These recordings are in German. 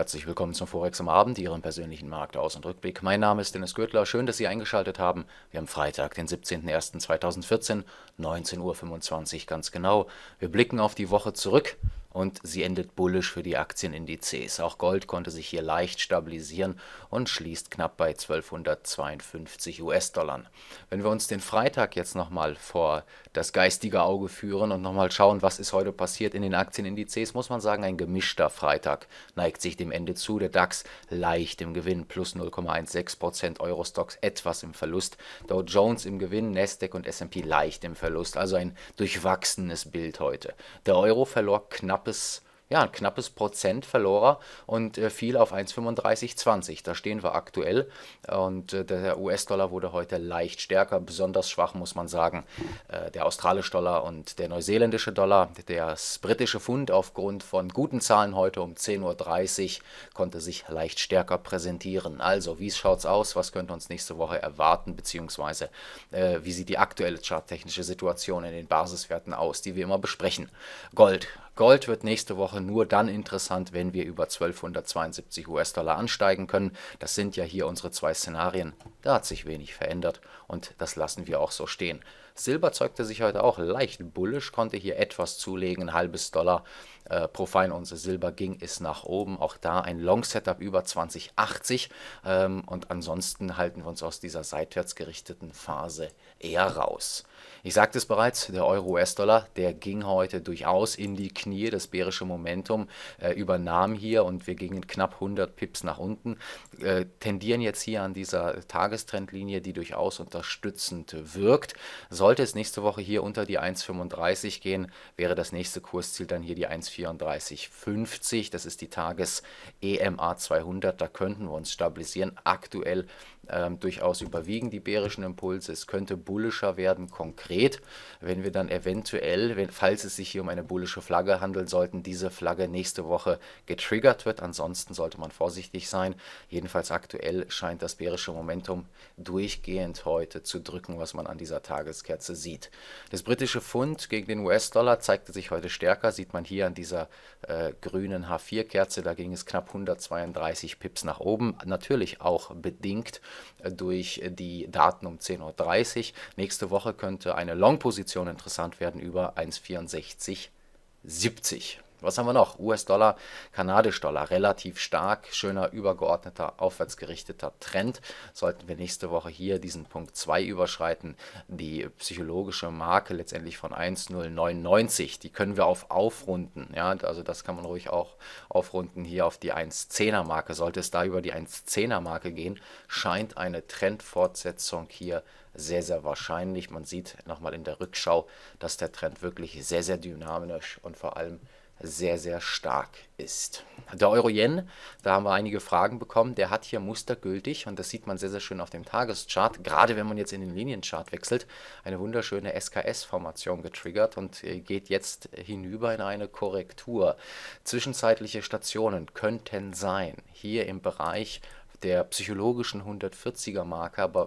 Herzlich willkommen zum Forex am Abend, Ihrem persönlichen Markt aus- und Rückblick. Mein Name ist Dennis Gürtler, schön, dass Sie eingeschaltet haben. Wir haben Freitag, den 17.01.2014, 19.25 Uhr ganz genau. Wir blicken auf die Woche zurück, und sie endet bullisch für die Aktienindizes. Auch Gold konnte sich hier leicht stabilisieren und schließt knapp bei 1252 US-Dollar. Wenn wir uns den Freitag jetzt nochmal vor das geistige Auge führen und nochmal schauen, was ist heute passiert in den Aktienindizes, muss man sagen, ein gemischter Freitag neigt sich dem Ende zu. Der DAX leicht im Gewinn, plus 0,16%, Eurostox etwas im Verlust, Dow Jones im Gewinn, Nasdaq und S&P leicht im Verlust. Also ein durchwachsenes Bild heute. Der Euro verlor knapp knappes, ja, ein knappes Prozent verlor und äh, fiel auf 1,3520. Da stehen wir aktuell. Und äh, der US-Dollar wurde heute leicht stärker. Besonders schwach muss man sagen, äh, der australische Dollar und der neuseeländische Dollar. der britische Pfund aufgrund von guten Zahlen heute um 10.30 Uhr konnte sich leicht stärker präsentieren. Also, wie schaut es aus? Was könnte uns nächste Woche erwarten? Beziehungsweise, äh, wie sieht die aktuelle charttechnische Situation in den Basiswerten aus, die wir immer besprechen? Gold Gold wird nächste Woche nur dann interessant, wenn wir über 1272 US-Dollar ansteigen können. Das sind ja hier unsere zwei Szenarien. Da hat sich wenig verändert und das lassen wir auch so stehen. Silber zeugte sich heute auch leicht bullisch, konnte hier etwas zulegen, ein halbes Dollar äh, pro Unser Silber ging es nach oben. Auch da ein Long-Setup über 2080 ähm, und ansonsten halten wir uns aus dieser seitwärts gerichteten Phase eher raus. Ich sagte es bereits, der Euro-US-Dollar, der ging heute durchaus in die Knie. Das bärische Momentum äh, übernahm hier und wir gingen knapp 100 Pips nach unten, äh, tendieren jetzt hier an dieser Tagestrendlinie, die durchaus unterstützend wirkt. Sollte es nächste Woche hier unter die 1,35 gehen, wäre das nächste Kursziel dann hier die 1,3450. Das ist die Tages-EMA 200. Da könnten wir uns stabilisieren. Aktuell ähm, durchaus überwiegen die bärischen Impulse. Es könnte bullischer werden, konkret konkret, wenn wir dann eventuell, wenn, falls es sich hier um eine bullische Flagge handeln sollten, diese Flagge nächste Woche getriggert wird. Ansonsten sollte man vorsichtig sein. Jedenfalls aktuell scheint das bärische Momentum durchgehend heute zu drücken, was man an dieser Tageskerze sieht. Das britische Pfund gegen den US-Dollar zeigte sich heute stärker, sieht man hier an dieser äh, grünen H4-Kerze, da ging es knapp 132 Pips nach oben, natürlich auch bedingt äh, durch die Daten um 10.30 Uhr. Nächste Woche könnte eine Long-Position interessant werden über 1,6470. Was haben wir noch? US-Dollar, Kanadisch-Dollar, relativ stark, schöner übergeordneter, aufwärtsgerichteter Trend. Sollten wir nächste Woche hier diesen Punkt 2 überschreiten, die psychologische Marke letztendlich von 1,099, die können wir auf aufrunden. Ja, also das kann man ruhig auch aufrunden hier auf die 1,10er Marke. Sollte es da über die 1,10er Marke gehen, scheint eine Trendfortsetzung hier sehr, sehr wahrscheinlich. Man sieht nochmal in der Rückschau, dass der Trend wirklich sehr, sehr dynamisch und vor allem sehr, sehr stark ist. Der Euro-Yen, da haben wir einige Fragen bekommen, der hat hier mustergültig, und das sieht man sehr, sehr schön auf dem Tageschart, gerade wenn man jetzt in den Linienchart wechselt, eine wunderschöne SKS-Formation getriggert und äh, geht jetzt hinüber in eine Korrektur. Zwischenzeitliche Stationen könnten sein, hier im Bereich der psychologischen 140er-Marke, aber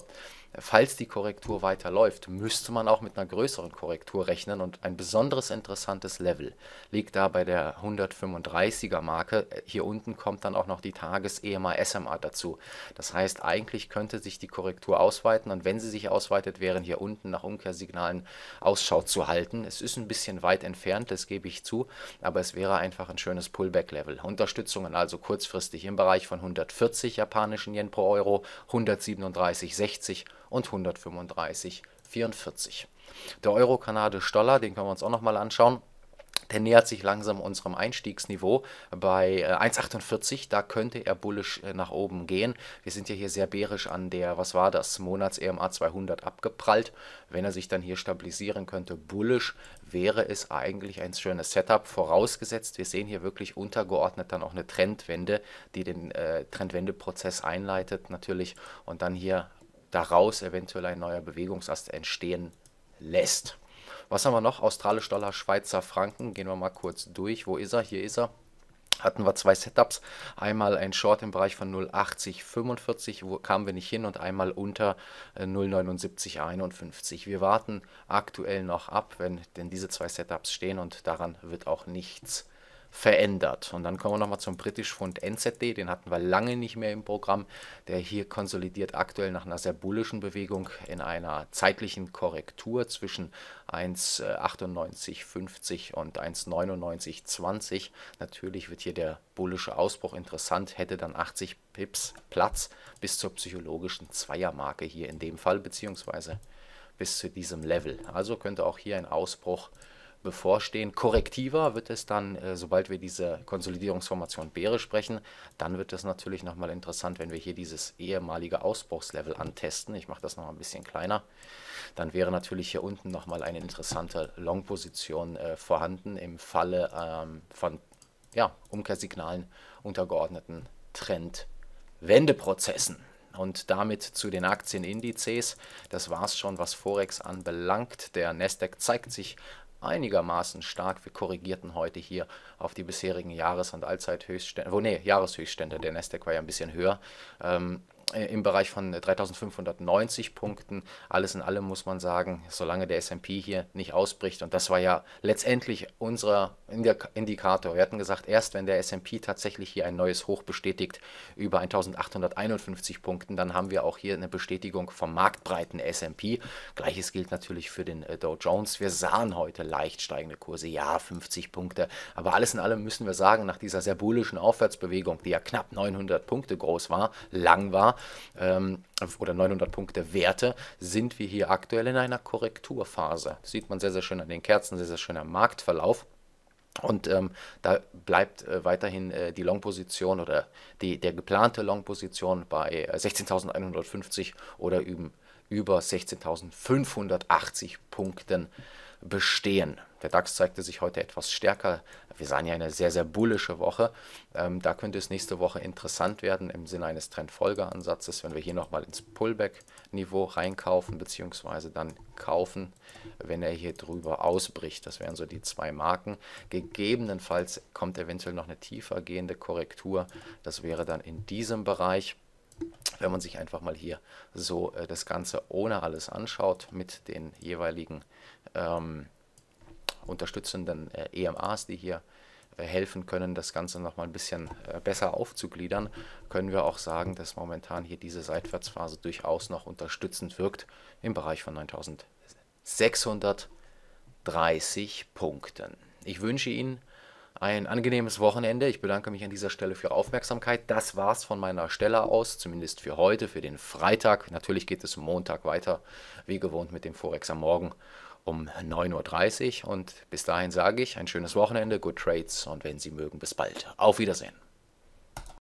falls die Korrektur weiterläuft, müsste man auch mit einer größeren Korrektur rechnen und ein besonderes interessantes Level liegt da bei der 135er Marke. Hier unten kommt dann auch noch die Tages-EMA SMA dazu. Das heißt, eigentlich könnte sich die Korrektur ausweiten und wenn sie sich ausweitet, wären hier unten nach Umkehrsignalen Ausschau zu halten. Es ist ein bisschen weit entfernt, das gebe ich zu, aber es wäre einfach ein schönes Pullback-Level. Unterstützungen also kurzfristig im Bereich von 140 japanischen Yen pro Euro, 137,60 und 135,44. Der euro kanadisch Dollar, den können wir uns auch nochmal anschauen. Der nähert sich langsam unserem Einstiegsniveau bei 1,48. Äh, da könnte er bullisch äh, nach oben gehen. Wir sind ja hier sehr bärisch an der, was war das, Monats-EMA 200 abgeprallt. Wenn er sich dann hier stabilisieren könnte, bullisch, wäre es eigentlich ein schönes Setup. Vorausgesetzt, wir sehen hier wirklich untergeordnet dann auch eine Trendwende, die den äh, Trendwendeprozess einleitet natürlich und dann hier daraus eventuell ein neuer Bewegungsast entstehen lässt. Was haben wir noch? Australisch Dollar, Schweizer Franken. Gehen wir mal kurz durch. Wo ist er? Hier ist er. Hatten wir zwei Setups. Einmal ein Short im Bereich von 0,8045, wo kamen wir nicht hin, und einmal unter 0,7951. Äh, wir warten aktuell noch ab, wenn denn diese zwei Setups stehen und daran wird auch nichts passieren verändert. Und dann kommen wir nochmal zum British Fund NZD, den hatten wir lange nicht mehr im Programm. Der hier konsolidiert aktuell nach einer sehr bullischen Bewegung in einer zeitlichen Korrektur zwischen 1,9850 und 1,9920. Natürlich wird hier der bullische Ausbruch interessant, hätte dann 80 Pips Platz bis zur psychologischen Zweiermarke hier in dem Fall, beziehungsweise bis zu diesem Level. Also könnte auch hier ein Ausbruch äh, bevorstehen. Korrektiver wird es dann, äh, sobald wir diese Konsolidierungsformation Beere sprechen, dann wird es natürlich nochmal interessant, wenn wir hier dieses ehemalige Ausbruchslevel antesten. Ich mache das noch ein bisschen kleiner. Dann wäre natürlich hier unten nochmal eine interessante Long-Position äh, vorhanden im Falle ähm, von ja, Umkehrsignalen untergeordneten Trend-Wendeprozessen. Und damit zu den Aktienindizes. Das war es schon, was Forex anbelangt. Der Nasdaq zeigt sich einigermaßen stark. Wir korrigierten heute hier auf die bisherigen Jahres- und Allzeithöchststände, wo nee, Jahreshöchststände, der Nasdaq war ja ein bisschen höher. Ähm, äh, im Bereich von 3590 äh, Punkten. Alles in allem muss man sagen, solange der SP hier nicht ausbricht, und das war ja letztendlich unser Indikator. Wir hatten gesagt, erst wenn der SP tatsächlich hier ein neues Hoch bestätigt über 1851 Punkten, dann haben wir auch hier eine Bestätigung vom marktbreiten SP. Gleiches gilt natürlich für den äh, Dow Jones. Wir sahen heute leicht steigende Kurse, ja, 50 Punkte. Aber alles in allem müssen wir sagen, nach dieser sehr bullischen Aufwärtsbewegung, die ja knapp 900 Punkte groß war, lang war, ähm, oder 900 Punkte Werte, sind wir hier aktuell in einer Korrekturphase. Das sieht man sehr, sehr schön an den Kerzen, sehr, sehr schön am Marktverlauf. Und ähm, da bleibt äh, weiterhin äh, die Long-Position oder die, der geplante Long-Position bei 16.150 äh, oder üben über 16.580 Punkten bestehen. Der DAX zeigte sich heute etwas stärker wir sahen ja eine sehr, sehr bullische Woche. Ähm, da könnte es nächste Woche interessant werden im Sinne eines Trendfolgeansatzes, wenn wir hier nochmal ins Pullback-Niveau reinkaufen, beziehungsweise dann kaufen, wenn er hier drüber ausbricht. Das wären so die zwei Marken. Gegebenenfalls kommt eventuell noch eine tiefer gehende Korrektur. Das wäre dann in diesem Bereich wenn man sich einfach mal hier so äh, das Ganze ohne alles anschaut mit den jeweiligen ähm, unterstützenden äh, EMAs, die hier äh, helfen können, das Ganze nochmal ein bisschen äh, besser aufzugliedern, können wir auch sagen, dass momentan hier diese Seitwärtsphase durchaus noch unterstützend wirkt im Bereich von 9630 Punkten. Ich wünsche Ihnen ein angenehmes Wochenende. Ich bedanke mich an dieser Stelle für Aufmerksamkeit. Das war's von meiner Stelle aus, zumindest für heute, für den Freitag. Natürlich geht es Montag weiter, wie gewohnt mit dem Forex am Morgen um 9.30 Uhr. Und bis dahin sage ich ein schönes Wochenende, good trades und wenn Sie mögen, bis bald. Auf Wiedersehen.